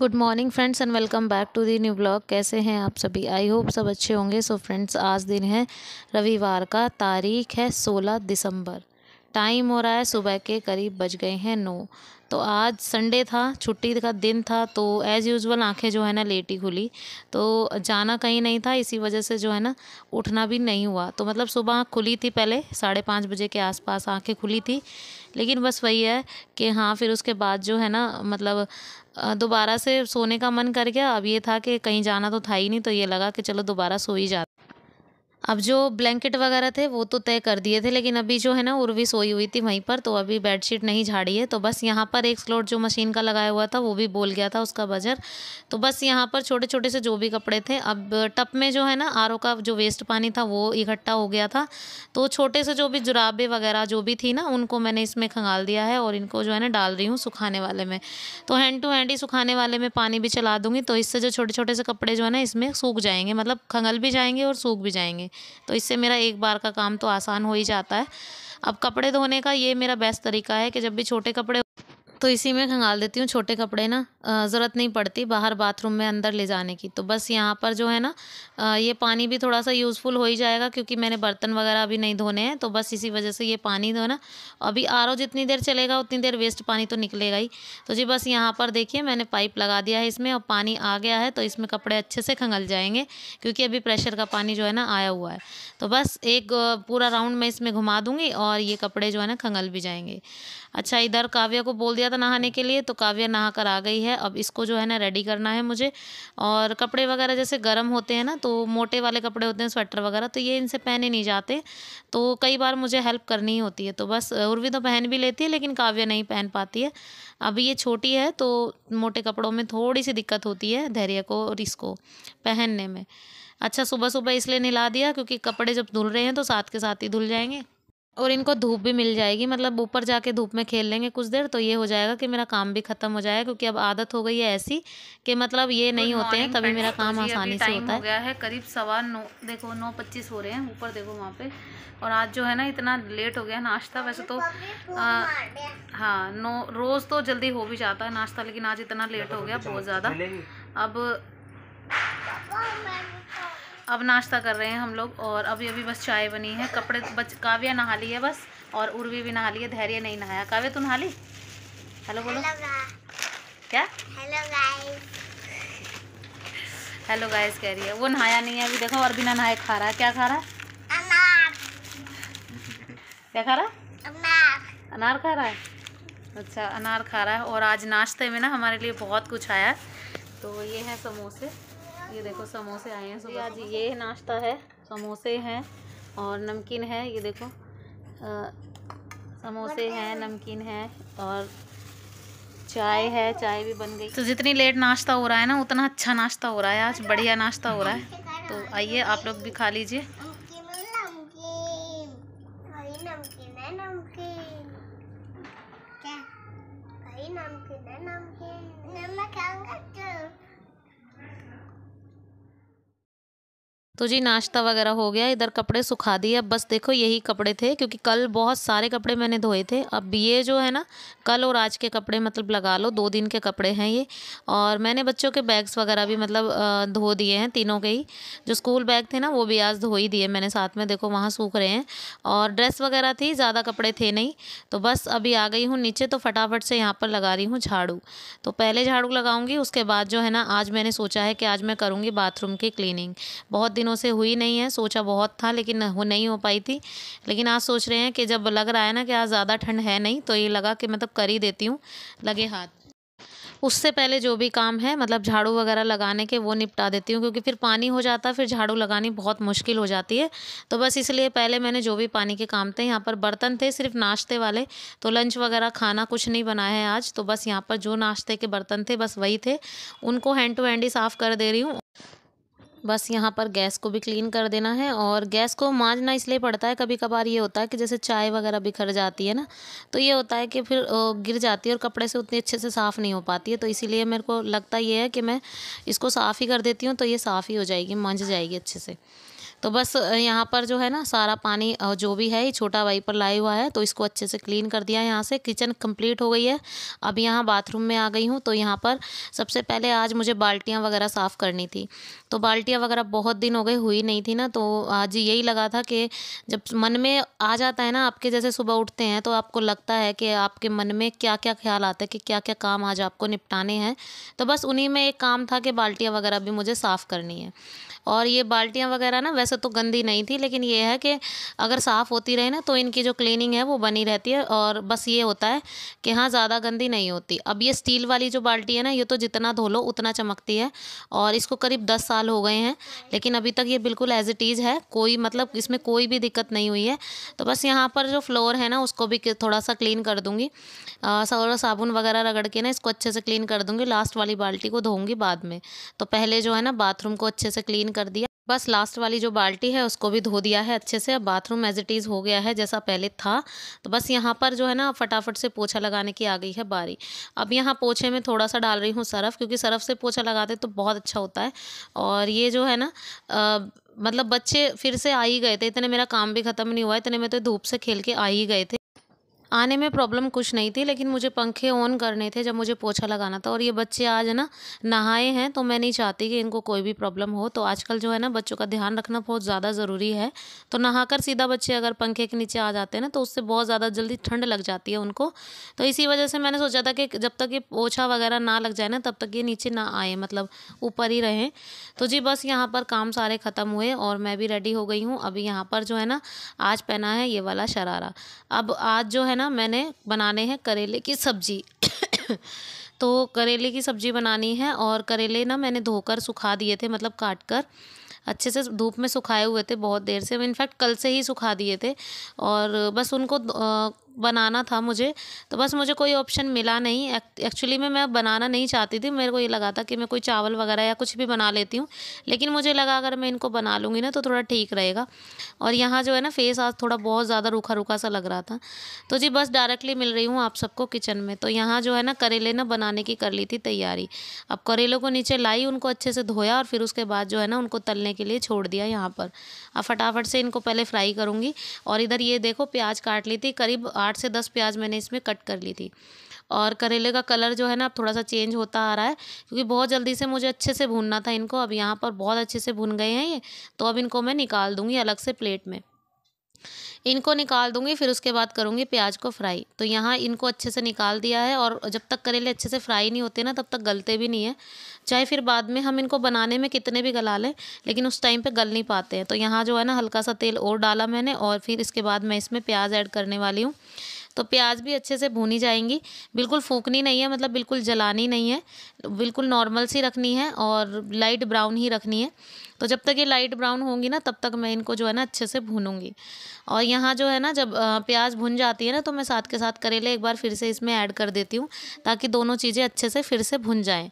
good morning friends and welcome back to the new blog कैसे हैं आप सभी आई होप सब अच्छे होंगे सो so फ्रेंड्स आज दिन है रविवार का तारीख है 16 दिसंबर टाइम हो रहा है सुबह के करीब बज गए हैं नौ तो आज संडे था छुट्टी का दिन था तो एज़ यूज़ुअल आंखें जो है ना लेट ही खुली तो जाना कहीं नहीं था इसी वजह से जो है ना उठना भी नहीं हुआ तो मतलब सुबह आँख खुली थी पहले साढ़े पाँच बजे के आसपास आँखें खुली थी लेकिन बस वही है कि हाँ फिर उसके बाद जो है ना मतलब दोबारा से सोने का मन कर गया अब ये था कि कहीं जाना तो था ही नहीं तो ये लगा कि चलो दोबारा सो ही जा अब जो ब्लैंकेट वगैरह थे वो तो तय कर दिए थे लेकिन अभी जो है ना उर्वी सोई हुई थी वहीं पर तो अभी बेडशीट नहीं झाड़ी है तो बस यहाँ पर एक स्लॉट जो मशीन का लगाया हुआ था वो भी बोल गया था उसका बजर तो बस यहाँ पर छोटे छोटे से जो भी कपड़े थे अब टप में जो है ना आर का जो वेस्ट पानी था वो इकट्ठा हो गया था तो छोटे से जो भी जुराबे वगैरह जो भी थी ना उनको मैंने इसमें खंगाल दिया है और इनको जो है ना डाल रही हूँ सुखाने वाले में तो हैंड टू हैंड ही सुखाने वाले में पानी भी चला दूँगी तो इससे जो छोटे छोटे से कपड़े जो है ना इसमें सूख जाएंगे मतलब खंगल भी जाएंगे और सूख भी जाएंगे तो इससे मेरा एक बार का काम तो आसान हो ही जाता है अब कपड़े धोने का ये मेरा बेस्ट तरीका है कि जब भी छोटे कपड़े तो इसी में खंगाल देती हूँ छोटे कपड़े ना ज़रूरत नहीं पड़ती बाहर बाथरूम में अंदर ले जाने की तो बस यहाँ पर जो है ना ये पानी भी थोड़ा सा यूज़फुल हो ही जाएगा क्योंकि मैंने बर्तन वगैरह अभी नहीं धोने हैं तो बस इसी वजह से ये पानी धो ना अभी आर जितनी देर चलेगा उतनी देर वेस्ट पानी तो निकलेगा ही तो जी बस यहाँ पर देखिए मैंने पाइप लगा दिया है इसमें और पानी आ गया है तो इसमें कपड़े अच्छे से खंगल जाएंगे क्योंकि अभी प्रेशर का पानी जो है ना आया हुआ है तो बस एक पूरा राउंड मैं इसमें घुमा दूँगी और ये कपड़े जो है ना खंगल भी जाएंगे अच्छा इधर काव्या को बोल दिया दिया था नहाने के लिए तो काव्या नहा कर आ गई है अब इसको जो है ना रेडी करना है मुझे और कपड़े वगैरह जैसे गर्म होते हैं ना तो मोटे वाले कपड़े होते हैं स्वेटर वगैरह तो ये इनसे पहने नहीं जाते तो कई बार मुझे हेल्प करनी ही होती है तो बस उर्वी तो पहन भी लेती है लेकिन काव्य नहीं पहन पाती है अब ये छोटी है तो मोटे कपड़ों में थोड़ी सी दिक्कत होती है धैर्य को और इसको पहनने में अच्छा सुबह सुबह इसलिए नहला दिया क्योंकि कपड़े जब धुल रहे हैं तो साथ के साथ ही धुल जाएंगे और इनको धूप भी मिल जाएगी मतलब ऊपर जाके धूप में खेल लेंगे कुछ देर तो ये हो जाएगा कि मेरा काम भी ख़त्म हो जाएगा क्योंकि अब आदत हो गई है ऐसी कि मतलब ये नहीं होते हैं तभी मेरा तो काम आसानी से होता है हो गया है करीब सवा नौ देखो नौ पच्चीस हो रहे हैं ऊपर देखो वहाँ पे और आज जो है ना इतना लेट हो गया नाश्ता वैसे तो हाँ नौ रोज़ तो जल्दी हो भी जाता है नाश्ता लेकिन आज इतना लेट हो गया बहुत ज़्यादा अब अब नाश्ता कर रहे हैं हम लोग और अभी अभी बस चाय बनी है कपड़े बच काव्या नहा ली है बस और उर्वी भी नहा ली है धैर्य नहीं नहाया काव्या तू नहा ली हेलो बोलो क्या हेलो गाइस हेलो गाइस कह रही है वो नहाया नहीं है अभी देखो और बिना नहाए खा रहा है क्या खा रहा है क्या खा रहा अनार अनार खा रहा है अच्छा अनार खा रहा है और आज नाश्ते में ना हमारे लिए बहुत कुछ आया है तो ये है समोसे ये देखो समोसे आए हैं सुबह आज ये नाश्ता है समोसे हैं और नमकीन है ये देखो आ, समोसे हैं नमकीन है और चाय है चाय भी बन गई तो जितनी लेट नाश्ता हो रहा है ना उतना अच्छा नाश्ता हो रहा है आज बढ़िया नाश्ता हो रहा है तो आइए आप लोग भी खा लीजिए नमकीन है मैं खाऊंगा तो जी नाश्ता वगैरह हो गया इधर कपड़े सुखा दिए अब बस देखो यही कपड़े थे क्योंकि कल बहुत सारे कपड़े मैंने धोए थे अब ये जो है ना कल और आज के कपड़े मतलब लगा लो दो दिन के कपड़े हैं ये और मैंने बच्चों के बैग्स वगैरह भी मतलब धो दिए हैं तीनों के ही जो स्कूल बैग थे ना वो भी आज धो ही दिए मैंने साथ में देखो वहाँ सूख रहे हैं और ड्रेस वगैरह थी ज़्यादा कपड़े थे नहीं तो बस अभी आ गई हूँ नीचे तो फटाफट से यहाँ पर लगा रही हूँ झाड़ू तो पहले झाड़ू लगाऊँगी उसके बाद जो है ना आज मैंने सोचा है कि आज मैं करूँगी बाथरूम की क्लीनिंग बहुत दिन दिनों से हुई नहीं है सोचा बहुत था लेकिन वो नहीं हो पाई थी लेकिन आज सोच रहे हैं कि जब लग रहा है ना कि आज ज़्यादा ठंड है नहीं तो ये लगा कि मतलब कर ही देती हूँ लगे हाथ उससे पहले जो भी काम है मतलब झाड़ू वगैरह लगाने के वो निपटा देती हूँ क्योंकि फिर पानी हो जाता है फिर झाड़ू लगानी बहुत मुश्किल हो जाती है तो बस इसलिए पहले मैंने जो भी पानी के काम थे यहाँ पर बर्तन थे सिर्फ नाश्ते वाले तो लंच वगैरह खाना कुछ नहीं बनाया है आज तो बस यहाँ पर जो नाश्ते के बर्तन थे बस वही थे उनको हैंड टू हैंड ही साफ़ कर दे रही हूँ बस यहाँ पर गैस को भी क्लीन कर देना है और गैस को मांजना इसलिए पड़ता है कभी कभार ये होता है कि जैसे चाय वगैरह बिखर जाती है ना तो ये होता है कि फिर गिर जाती है और कपड़े से उतनी अच्छे से साफ़ नहीं हो पाती है तो इसीलिए मेरे को लगता ये है कि मैं इसको साफ़ ही कर देती हूँ तो ये साफ़ ही हो जाएगी मांझ जाएगी अच्छे से तो बस यहाँ पर जो है ना सारा पानी जो भी है ये छोटा वाइपर लाया हुआ है तो इसको अच्छे से क्लीन कर दिया यहाँ से किचन कंप्लीट हो गई है अब यहाँ बाथरूम में आ गई हूँ तो यहाँ पर सबसे पहले आज मुझे बाल्टियाँ वगैरह साफ़ करनी थी तो बाल्टियाँ वगैरह बहुत दिन हो गए हुई नहीं थी ना तो आज यही लगा था कि जब मन में आ जाता है ना आपके जैसे सुबह उठते हैं तो आपको लगता है कि आपके मन में क्या क्या ख्याल आता है कि क्या क्या काम आज आपको निपटाने हैं तो बस उन्हीं में एक काम था कि बाल्टियाँ वगैरह भी मुझे साफ़ करनी है और ये बाल्टियाँ वगैरह ना वैसे वैसे तो गंदी नहीं थी लेकिन ये है कि अगर साफ़ होती रहे ना तो इनकी जो क्लीनिंग है वो बनी रहती है और बस ये होता है कि हाँ ज़्यादा गंदी नहीं होती अब ये स्टील वाली जो बाल्टी है ना ये तो जितना धो लो उतना चमकती है और इसको करीब दस साल हो गए हैं लेकिन अभी तक ये बिल्कुल एज इट इज़ है कोई मतलब इसमें कोई भी दिक्कत नहीं हुई है तो बस यहाँ पर जो फ्लोर है ना उसको भी थोड़ा सा क्लीन कर दूँगी और साबुन वगैरह रगड़ के ना इसको अच्छे से क्लीन कर दूँगी लास्ट वाली बाल्टी को धोऊँगी बाद में तो पहले जो है ना बाथरूम को अच्छे से क्लीन कर दिया बस लास्ट वाली जो बाल्टी है उसको भी धो दिया है अच्छे से अब बाथरूम एज इट इज़ हो गया है जैसा पहले था तो बस यहाँ पर जो है ना फटाफट से पोछा लगाने की आ गई है बारी अब यहाँ पोछे में थोड़ा सा डाल रही हूँ सरफ क्योंकि सरफ से पोछा लगाते तो बहुत अच्छा होता है और ये जो है ना मतलब बच्चे फिर से आ ही गए थे इतने मेरा काम भी ख़त्म नहीं हुआ इतने में तो धूप से खेल के आ ही गए थे आने में प्रॉब्लम कुछ नहीं थी लेकिन मुझे पंखे ऑन करने थे जब मुझे पोछा लगाना था और ये बच्चे आज ना नहाए हैं तो मैं नहीं चाहती कि इनको कोई भी प्रॉब्लम हो तो आजकल जो है ना बच्चों का ध्यान रखना बहुत ज़्यादा ज़रूरी है तो नहाकर सीधा बच्चे अगर पंखे के नीचे आ जाते हैं ना तो उससे बहुत ज़्यादा जल्दी ठंड लग जाती है उनको तो इसी वजह से मैंने सोचा था कि जब तक ये पोछा वगैरह ना लग जाए ना तब तक ये नीचे ना आए मतलब ऊपर ही रहें तो जी बस यहाँ पर काम सारे ख़त्म हुए और मैं भी रेडी हो गई हूँ अभी यहाँ पर जो है ना आज पहना है ये वाला शरारा अब आज जो है ना मैंने बनाने हैं करेले की सब्ज़ी तो करेले की सब्ज़ी बनानी है और करेले ना मैंने धोकर सुखा दिए थे मतलब काट कर अच्छे से धूप में सुखाए हुए थे बहुत देर से इनफैक्ट कल से ही सुखा दिए थे और बस उनको बनाना था मुझे तो बस मुझे कोई ऑप्शन मिला नहीं एक्चुअली में मैं बनाना नहीं चाहती थी मेरे को ये लगा था कि मैं कोई चावल वगैरह या कुछ भी बना लेती हूँ लेकिन मुझे लगा अगर मैं इनको बना लूँगी ना तो थोड़ा ठीक रहेगा और यहाँ जो है ना फेस आज थोड़ा बहुत ज़्यादा रूखा रूखा सा लग रहा था तो जी बस डायरेक्टली मिल रही हूँ आप सबको किचन में तो यहाँ जो है ना करेले ना बनाने की कर ली थी तैयारी अब करेलों को नीचे लाई उनको अच्छे से धोया और फिर उसके बाद जो है ना उनको तलने के लिए छोड़ दिया यहाँ पर अब फटाफट से इनको पहले फ्राई करूँगी और इधर ये देखो प्याज काट ली थी करीब आठ आठ से दस प्याज मैंने इसमें कट कर ली थी और करेले का कलर जो है ना अब थोड़ा सा चेंज होता आ रहा है क्योंकि बहुत जल्दी से मुझे अच्छे से भूनना था इनको अब यहाँ पर बहुत अच्छे से भून गए हैं ये तो अब इनको मैं निकाल दूँगी अलग से प्लेट में इनको निकाल दूंगी फिर उसके बाद करूंगी प्याज को फ्राई तो यहाँ इनको अच्छे से निकाल दिया है और जब तक करेले अच्छे से फ्राई नहीं होते ना तब तक गलते भी नहीं है चाहे फिर बाद में हम इनको बनाने में कितने भी गला लें लेकिन उस टाइम पर गल नहीं पाते हैं तो यहाँ जो है ना हल्का सा तेल और डाला मैंने और फिर इसके बाद मैं इसमें प्याज ऐड करने वाली हूँ तो प्याज भी अच्छे से भूनी जाएंगी बिल्कुल फूकनी नहीं है मतलब बिल्कुल जलानी नहीं है बिल्कुल नॉर्मल सी रखनी है और लाइट ब्राउन ही रखनी है तो जब तक ये लाइट ब्राउन होंगी ना तब तक मैं इनको जो है ना अच्छे से भूनूंगी और यहाँ जो है ना जब प्याज भुन जाती है ना तो मैं साथ के साथ करेले एक बार फिर से इसमें ऐड कर देती हूँ ताकि दोनों चीज़ें अच्छे से फिर से भुन जाएँ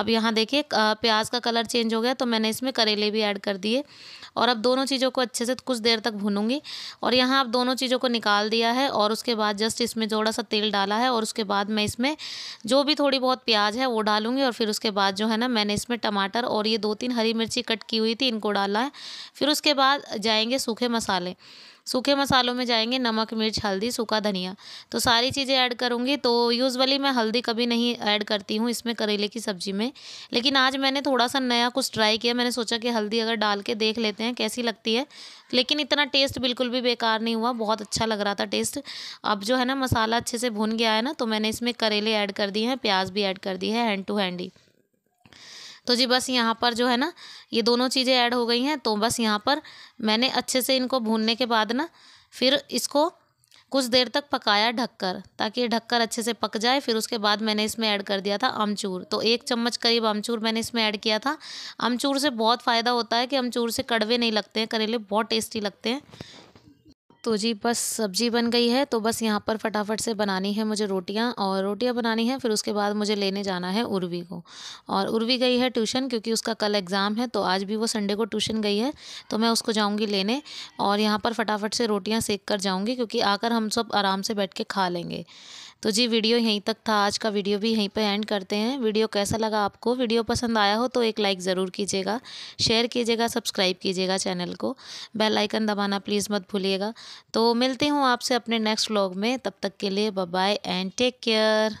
अब यहाँ देखिए प्याज का कलर चेंज हो गया तो मैंने इसमें करेले भी ऐड कर दिए और अब दोनों चीज़ों को अच्छे से कुछ देर तक भूनूंगी और यहाँ अब दोनों चीज़ों को निकाल दिया है और उसके बाद जस्ट इसमें थोड़ा सा तेल डाला है और उसके बाद मैं इसमें जो भी थोड़ी बहुत प्याज है वो डालूंगी और फिर उसके बाद जो है ना मैंने इसमें टमाटर और ये दो तीन हरी मिर्ची कट की हुई थी इनको डाला है फिर उसके बाद जाएंगे सूखे मसाले सूखे मसालों में जाएंगे नमक मिर्च हल्दी सूखा धनिया तो सारी चीज़ें ऐड करूँगी तो यूज़वली मैं हल्दी कभी नहीं ऐड करती हूँ इसमें करेले की सब्ज़ी में लेकिन आज मैंने थोड़ा सा नया कुछ ट्राई किया मैंने सोचा कि हल्दी अगर डाल के देख लेते हैं कैसी लगती है लेकिन इतना टेस्ट बिल्कुल भी बेकार नहीं हुआ बहुत अच्छा लग रहा था टेस्ट अब जो है ना मसाला अच्छे से भुन गया है ना तो मैंने इसमें करेले ऐड कर दिए हैं प्याज भी ऐड कर दी है हैंड टू हैंड ही तो जी बस यहाँ पर जो है ना ये दोनों चीज़ें ऐड हो गई हैं तो बस यहाँ पर मैंने अच्छे से इनको भूनने के बाद ना फिर इसको कुछ देर तक पकाया ढककर ताकि ये ढककर अच्छे से पक जाए फिर उसके बाद मैंने इसमें ऐड कर दिया था अमचूर तो एक चम्मच करीब अमचूर मैंने इसमें ऐड किया था अमचूर से बहुत फ़ायदा होता है कि अमचूर से कड़वे नहीं लगते हैं करेले बहुत टेस्टी लगते हैं तो जी बस सब्जी बन गई है तो बस यहाँ पर फटाफट से बनानी है मुझे रोटियाँ और रोटियाँ बनानी है फिर उसके बाद मुझे लेने जाना है उर्वी को और उर्वी गई है ट्यूशन क्योंकि उसका कल एग्ज़ाम है तो आज भी वो संडे को ट्यूशन गई है तो मैं उसको जाऊँगी लेने और यहाँ पर फटाफट से रोटियाँ सेक कर जाऊँगी क्योंकि आकर हम सब आराम से बैठ के खा लेंगे तो जी वीडियो यहीं तक था आज का वीडियो भी यहीं पर एंड करते हैं वीडियो कैसा लगा आपको वीडियो पसंद आया हो तो एक लाइक ज़रूर कीजिएगा शेयर कीजिएगा सब्सक्राइब कीजिएगा चैनल को बेल आइकन दबाना प्लीज़ मत भूलिएगा तो मिलती हूँ आपसे अपने नेक्स्ट व्लॉग में तब तक के लिए बाय एंड टेक केयर